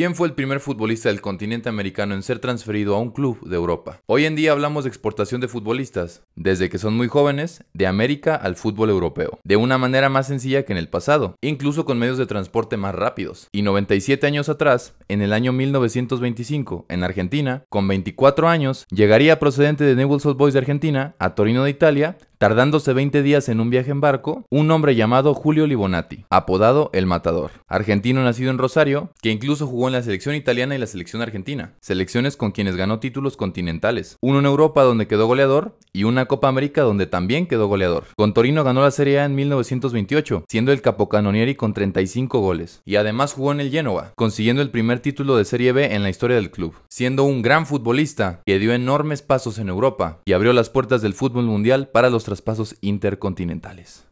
¿Quién fue el primer futbolista del continente americano en ser transferido a un club de Europa? Hoy en día hablamos de exportación de futbolistas, desde que son muy jóvenes, de América al fútbol europeo, de una manera más sencilla que en el pasado, incluso con medios de transporte más rápidos. Y 97 años atrás, en el año 1925, en Argentina, con 24 años, llegaría procedente de Newell's Old Boys de Argentina a Torino de Italia Tardándose 20 días en un viaje en barco, un hombre llamado Julio Libonati, apodado El Matador, argentino nacido en Rosario, que incluso jugó en la selección italiana y la selección argentina, selecciones con quienes ganó títulos continentales, uno en Europa donde quedó goleador y una Copa América donde también quedó goleador. Con Torino ganó la Serie A en 1928, siendo el capocannonieri con 35 goles, y además jugó en el Genoa, consiguiendo el primer título de Serie B en la historia del club, siendo un gran futbolista que dio enormes pasos en Europa y abrió las puertas del fútbol mundial para los traspasos intercontinentales.